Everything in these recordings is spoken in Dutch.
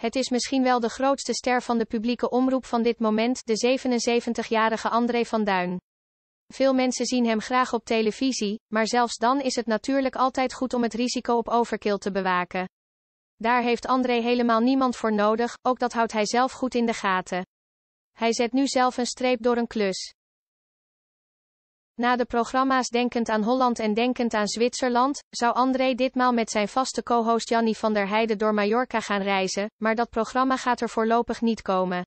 Het is misschien wel de grootste ster van de publieke omroep van dit moment, de 77-jarige André van Duin. Veel mensen zien hem graag op televisie, maar zelfs dan is het natuurlijk altijd goed om het risico op overkill te bewaken. Daar heeft André helemaal niemand voor nodig, ook dat houdt hij zelf goed in de gaten. Hij zet nu zelf een streep door een klus. Na de programma's Denkend aan Holland en Denkend aan Zwitserland, zou André ditmaal met zijn vaste co-host Janny van der Heijden door Mallorca gaan reizen, maar dat programma gaat er voorlopig niet komen.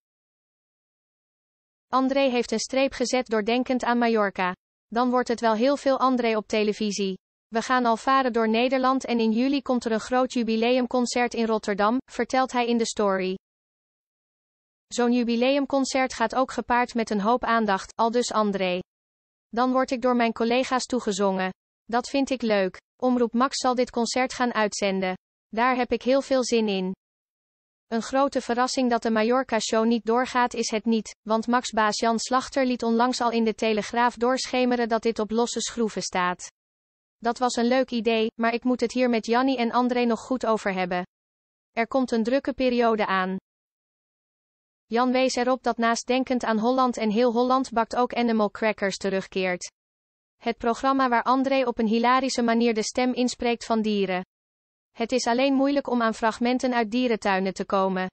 André heeft een streep gezet door Denkend aan Mallorca. Dan wordt het wel heel veel André op televisie. We gaan al varen door Nederland en in juli komt er een groot jubileumconcert in Rotterdam, vertelt hij in de story. Zo'n jubileumconcert gaat ook gepaard met een hoop aandacht, al dus André. Dan word ik door mijn collega's toegezongen. Dat vind ik leuk. Omroep Max zal dit concert gaan uitzenden. Daar heb ik heel veel zin in. Een grote verrassing dat de Mallorca-show niet doorgaat is het niet, want Max-baas Jan Slachter liet onlangs al in de Telegraaf doorschemeren dat dit op losse schroeven staat. Dat was een leuk idee, maar ik moet het hier met Janni en André nog goed over hebben. Er komt een drukke periode aan. Jan wees erop dat naast Denkend aan Holland en Heel Holland bakt ook Animal Crackers terugkeert. Het programma waar André op een hilarische manier de stem inspreekt van dieren. Het is alleen moeilijk om aan fragmenten uit dierentuinen te komen.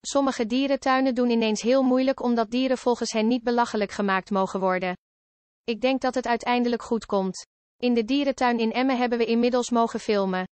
Sommige dierentuinen doen ineens heel moeilijk omdat dieren volgens hen niet belachelijk gemaakt mogen worden. Ik denk dat het uiteindelijk goed komt. In de dierentuin in Emmen hebben we inmiddels mogen filmen.